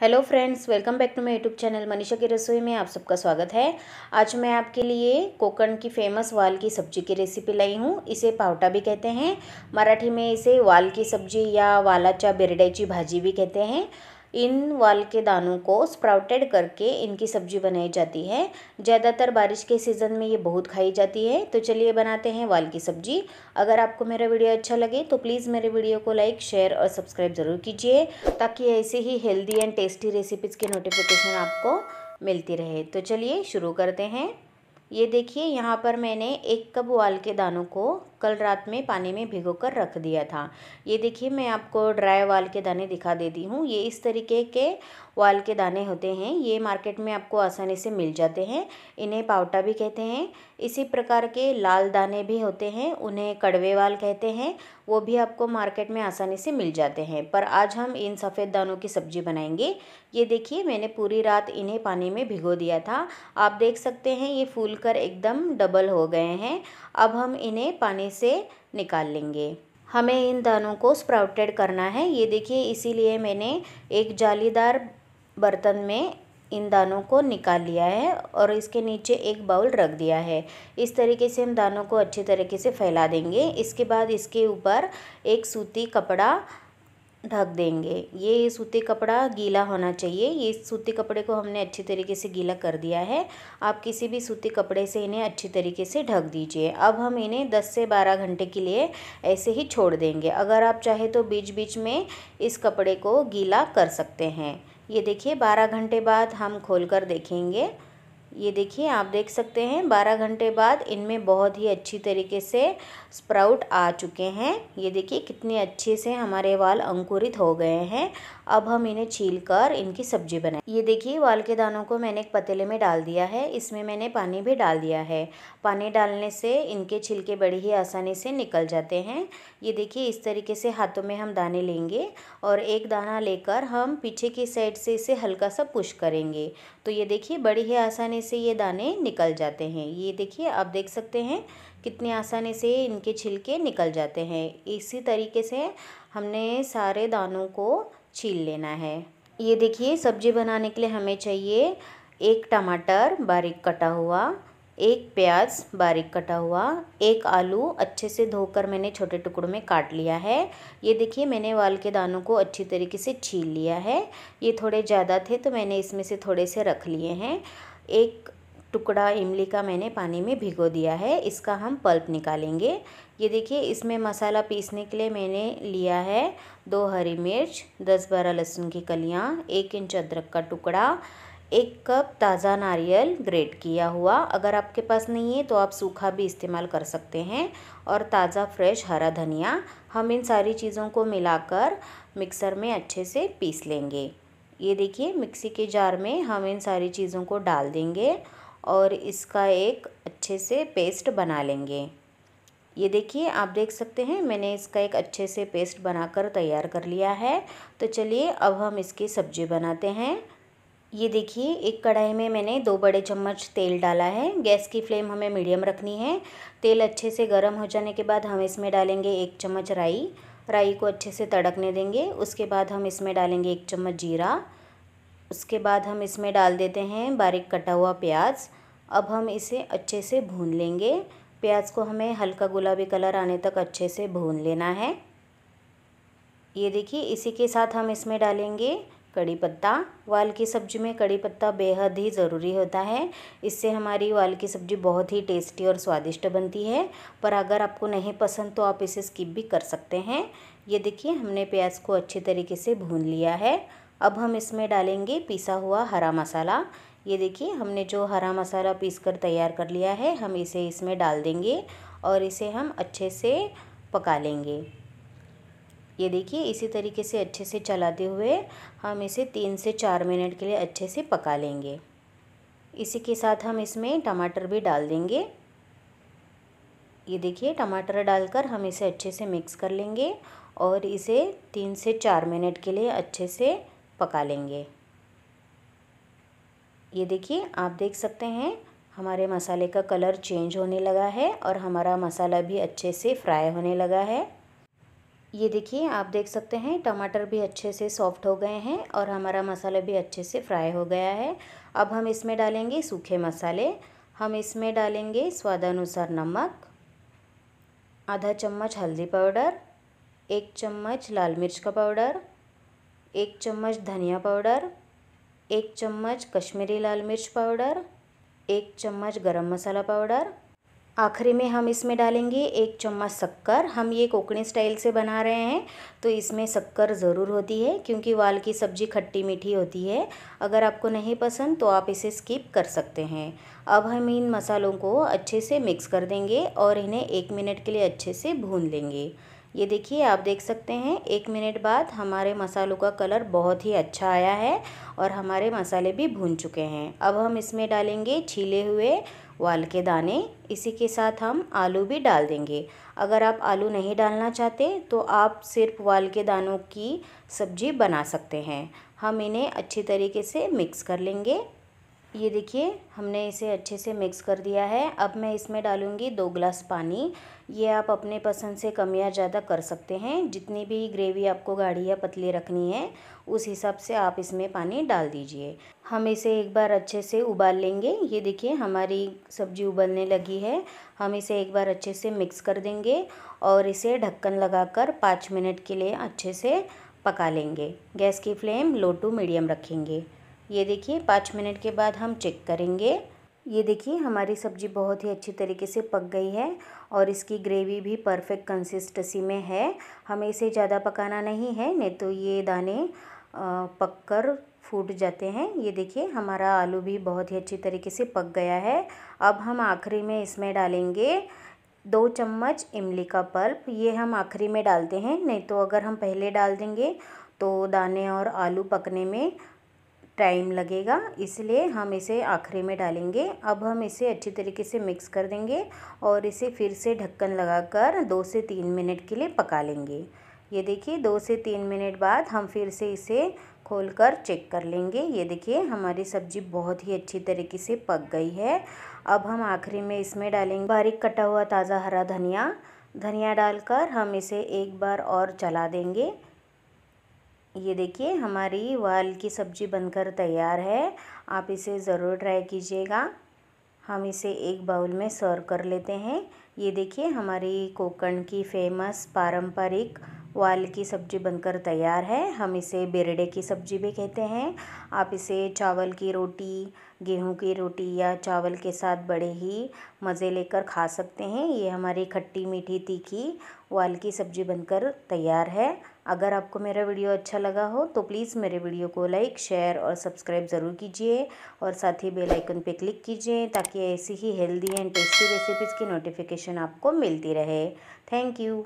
hello friends welcome back to my YouTube channel Manisha की रसोई में आप सबका स्वागत है आज मैं आपके लिए कोकण की फेमस वाल की सब्जी की रेसिपी लाई हूँ इसे पावटा भी कहते हैं मराठी में इसे वाल की सब्जी या वाला चा बिरड्याची भाजी भी कहते हैं इन वाल के दानों को स्प्राउटेड करके इनकी सब्जी बनाई जाती है ज़्यादातर बारिश के सीज़न में ये बहुत खाई जाती है तो चलिए बनाते हैं वाल की सब्जी अगर आपको मेरा वीडियो अच्छा लगे तो प्लीज़ मेरे वीडियो को लाइक शेयर और सब्सक्राइब ज़रूर कीजिए ताकि ऐसे ही हेल्दी एंड टेस्टी रेसिपीज़ की नोटिफिकेशन आपको मिलती रहे तो चलिए शुरू करते हैं ये देखिए यहाँ पर मैंने एक कप वाल के दानों को कल रात में पानी में भिगो कर रख दिया था ये देखिए मैं आपको ड्राई वाल के दाने दिखा देती हूँ ये इस तरीके के वाल के दाने होते हैं ये मार्केट में आपको आसानी से मिल जाते हैं इन्हें पावटा भी कहते हैं इसी प्रकार के लाल दाने भी होते हैं उन्हें कड़वे वाल कहते हैं वो भी आपको मार्केट में आसानी से मिल जाते हैं पर आज हम इन सफ़ेद दानों की सब्ज़ी बनाएंगे ये देखिए मैंने पूरी रात इन्हें पानी में भिगो दिया था आप देख सकते हैं ये फूल कर एकदम डबल हो गए हैं अब हम इन्हें पानी से निकाल लेंगे हमें इन दानों को स्प्राउटेड करना है ये देखिए इसीलिए मैंने एक जालीदार बर्तन में इन दानों को निकाल लिया है और इसके नीचे एक बाउल रख दिया है इस तरीके से हम दानों को अच्छे तरीके से फैला देंगे इसके बाद इसके ऊपर एक सूती कपड़ा ढक देंगे ये सूती कपड़ा गीला होना चाहिए ये सूती कपड़े को हमने अच्छी तरीके से गीला कर दिया है आप किसी भी सूती कपड़े से इन्हें अच्छी तरीके से ढक दीजिए अब हम इन्हें 10 से 12 घंटे के लिए ऐसे ही छोड़ देंगे अगर आप चाहे तो बीच बीच में इस कपड़े को गीला कर सकते हैं ये देखिए 12 घंटे बाद हम खोल कर देखेंगे ये देखिए आप देख सकते हैं बारह घंटे बाद इनमें बहुत ही अच्छी तरीके से स्प्राउट आ चुके हैं ये देखिए कितने अच्छे से हमारे वाल अंकुरित हो गए हैं अब हम इन्हें छील कर इनकी सब्जी बनाए ये देखिए वाल के दानों को मैंने एक पतीले में डाल दिया है इसमें मैंने पानी भी डाल दिया है पानी डालने से इनके छिलके बड़ी ही आसानी से निकल जाते हैं ये देखिए इस तरीके से हाथों में हम दाने लेंगे और एक दाना लेकर हम पीछे की साइड से इसे हल्का सा पुश करेंगे तो ये देखिए बड़ी ही आसानी से ये दाने निकल जाते हैं ये देखिए आप देख सकते हैं कितने आसानी से इनके छिलके निकल जाते हैं इसी तरीके से हमने सारे दानों को छील लेना है ये देखिए सब्जी बनाने के लिए हमें चाहिए एक टमाटर बारीक कटा हुआ एक प्याज बारीक कटा हुआ एक आलू अच्छे से धोकर मैंने छोटे टुकड़ों में काट लिया है ये देखिए मैंने वाल के दानों को अच्छी तरीके से छील लिया है ये थोड़े ज़्यादा थे तो मैंने इसमें से थोड़े से रख लिए हैं एक टुकड़ा इमली का मैंने पानी में भिगो दिया है इसका हम पल्प निकालेंगे ये देखिए इसमें मसाला पीसने के लिए मैंने लिया है दो हरी मिर्च दस बारह लहसुन की कलियाँ एक इंच अदरक का टुकड़ा एक कप ताज़ा नारियल ग्रेट किया हुआ अगर आपके पास नहीं है तो आप सूखा भी इस्तेमाल कर सकते हैं और ताज़ा फ्रेश हरा धनिया हम इन सारी चीज़ों को मिलाकर मिक्सर में अच्छे से पीस लेंगे ये देखिए मिक्सी के जार में हम इन सारी चीज़ों को डाल देंगे और इसका एक अच्छे से पेस्ट बना लेंगे ये देखिए आप देख सकते हैं मैंने इसका एक अच्छे से पेस्ट बनाकर तैयार कर लिया है तो चलिए अब हम इसकी सब्ज़ी बनाते हैं ये देखिए एक कढ़ाई में मैंने दो बड़े चम्मच तेल डाला है गैस की फ्लेम हमें मीडियम रखनी है तेल अच्छे से गर्म हो जाने के बाद हम इसमें डालेंगे एक चम्मच राई राई को अच्छे से तड़कने देंगे उसके बाद हम इसमें डालेंगे एक चम्मच जीरा उसके बाद हम इसमें डाल देते हैं बारीक कटा हुआ प्याज अब हम इसे अच्छे से भून लेंगे प्याज को हमें हल्का गुलाबी कलर आने तक अच्छे से भून लेना है ये देखिए इसी के साथ हम इसमें डालेंगे कड़ी पत्ता वाल की सब्जी में कड़ी पत्ता बेहद ही ज़रूरी होता है इससे हमारी वाल की सब्जी बहुत ही टेस्टी और स्वादिष्ट बनती है पर अगर आपको नहीं पसंद तो आप इसे स्किप भी कर सकते हैं ये देखिए हमने प्याज को अच्छी तरीके से भून लिया है अब हम इसमें डालेंगे पिसा हुआ हरा मसाला ये देखिए हमने जो हरा मसाला पीस कर तैयार कर लिया है हम इसे इसमें डाल देंगे और इसे हम अच्छे से पका लेंगे ये देखिए इसी तरीके से अच्छे से चलाते हुए हम इसे तीन से चार मिनट के लिए अच्छे से पका लेंगे इसी के साथ हम इसमें टमाटर भी डाल देंगे ये देखिए टमाटर डालकर हम इसे अच्छे से मिक्स कर लेंगे और इसे तीन से चार मिनट के लिए अच्छे से पका लेंगे ये देखिए आप देख सकते हैं हमारे मसाले का कलर चेंज होने लगा है और हमारा मसाला भी अच्छे से फ्राई होने लगा है ये देखिए आप देख सकते हैं टमाटर भी अच्छे से सॉफ्ट हो गए हैं और हमारा मसाला भी अच्छे से फ्राई हो गया है अब हम इसमें डालेंगे सूखे मसाले हम इसमें डालेंगे स्वादानुसार नमक आधा चम्मच हल्दी पाउडर एक चम्मच लाल मिर्च का पाउडर एक चम्मच धनिया पाउडर एक चम्मच कश्मीरी लाल मिर्च पाउडर एक चम्मच गरम मसाला पाउडर आखिरी में हम इसमें डालेंगे एक चम्मच शक्कर हम ये कोकणी स्टाइल से बना रहे हैं तो इसमें शक्कर ज़रूर होती है क्योंकि वाल की सब्ज़ी खट्टी मीठी होती है अगर आपको नहीं पसंद तो आप इसे स्किप कर सकते हैं अब हम इन मसालों को अच्छे से मिक्स कर देंगे और इन्हें एक मिनट के लिए अच्छे से भून लेंगे ये देखिए आप देख सकते हैं एक मिनट बाद हमारे मसालों का कलर बहुत ही अच्छा आया है और हमारे मसाले भी भून चुके हैं अब हम इसमें डालेंगे छीले हुए वाल के दाने इसी के साथ हम आलू भी डाल देंगे अगर आप आलू नहीं डालना चाहते तो आप सिर्फ वाल के दानों की सब्जी बना सकते हैं हम इन्हें अच्छी तरीके से मिक्स कर लेंगे ये देखिए हमने इसे अच्छे से मिक्स कर दिया है अब मैं इसमें डालूँगी दो ग्लास पानी ये आप अपने पसंद से कम या ज़्यादा कर सकते हैं जितनी भी ग्रेवी आपको गाढ़ी या पतली रखनी है उस हिसाब से आप इसमें पानी डाल दीजिए हम इसे एक बार अच्छे से उबाल लेंगे ये देखिए हमारी सब्ज़ी उबलने लगी है हम इसे एक बार अच्छे से मिक्स कर देंगे और इसे ढक्कन लगा पाँच मिनट के लिए अच्छे से पका लेंगे गैस की फ्लेम लो टू मीडियम रखेंगे ये देखिए पाँच मिनट के बाद हम चेक करेंगे ये देखिए हमारी सब्ज़ी बहुत ही अच्छी तरीके से पक गई है और इसकी ग्रेवी भी परफेक्ट कंसिस्टेंसी में है हमें इसे ज़्यादा पकाना नहीं है नहीं तो ये दाने पक कर फूट जाते हैं ये देखिए हमारा आलू भी बहुत ही अच्छी तरीके से पक गया है अब हम आखिरी में इसमें डालेंगे दो चम्मच इमली का पल्प ये हम आखिरी में डालते हैं नहीं तो अगर हम पहले डाल देंगे तो दाने और आलू पकने में टाइम लगेगा इसलिए हम इसे आखिरी में डालेंगे अब हम इसे अच्छी तरीके से मिक्स कर देंगे और इसे फिर से ढक्कन लगाकर दो से तीन मिनट के लिए पका लेंगे ये देखिए दो से तीन मिनट बाद हम फिर से इसे खोलकर चेक कर लेंगे ये देखिए हमारी सब्ज़ी बहुत ही अच्छी तरीके से पक गई है अब हम आखिरी में इसमें डालेंगे बारीक कटा हुआ ताज़ा हरा धनिया धनिया डालकर हम इसे एक बार और चला देंगे ये देखिए हमारी वाल की सब्ज़ी बनकर तैयार है आप इसे ज़रूर ट्राई कीजिएगा हम इसे एक बाउल में सर्व कर लेते हैं ये देखिए हमारी कोकण की फेमस पारंपरिक वाल की सब्ज़ी बनकर तैयार है हम इसे बेरडे की सब्ज़ी भी कहते हैं आप इसे चावल की रोटी गेहूं की रोटी या चावल के साथ बड़े ही मज़े लेकर खा सकते हैं ये हमारी खट्टी मीठी तीखी वाल की सब्ज़ी बनकर तैयार है अगर आपको मेरा वीडियो अच्छा लगा हो तो प्लीज़ मेरे वीडियो को लाइक शेयर और सब्सक्राइब ज़रूर कीजिए और साथ ही बेल आइकन क्लिक कीजिए ताकि ऐसी ही हेल्दी एंड टेस्टी रेसिपीज़ की नोटिफिकेशन आपको मिलती रहे थैंक यू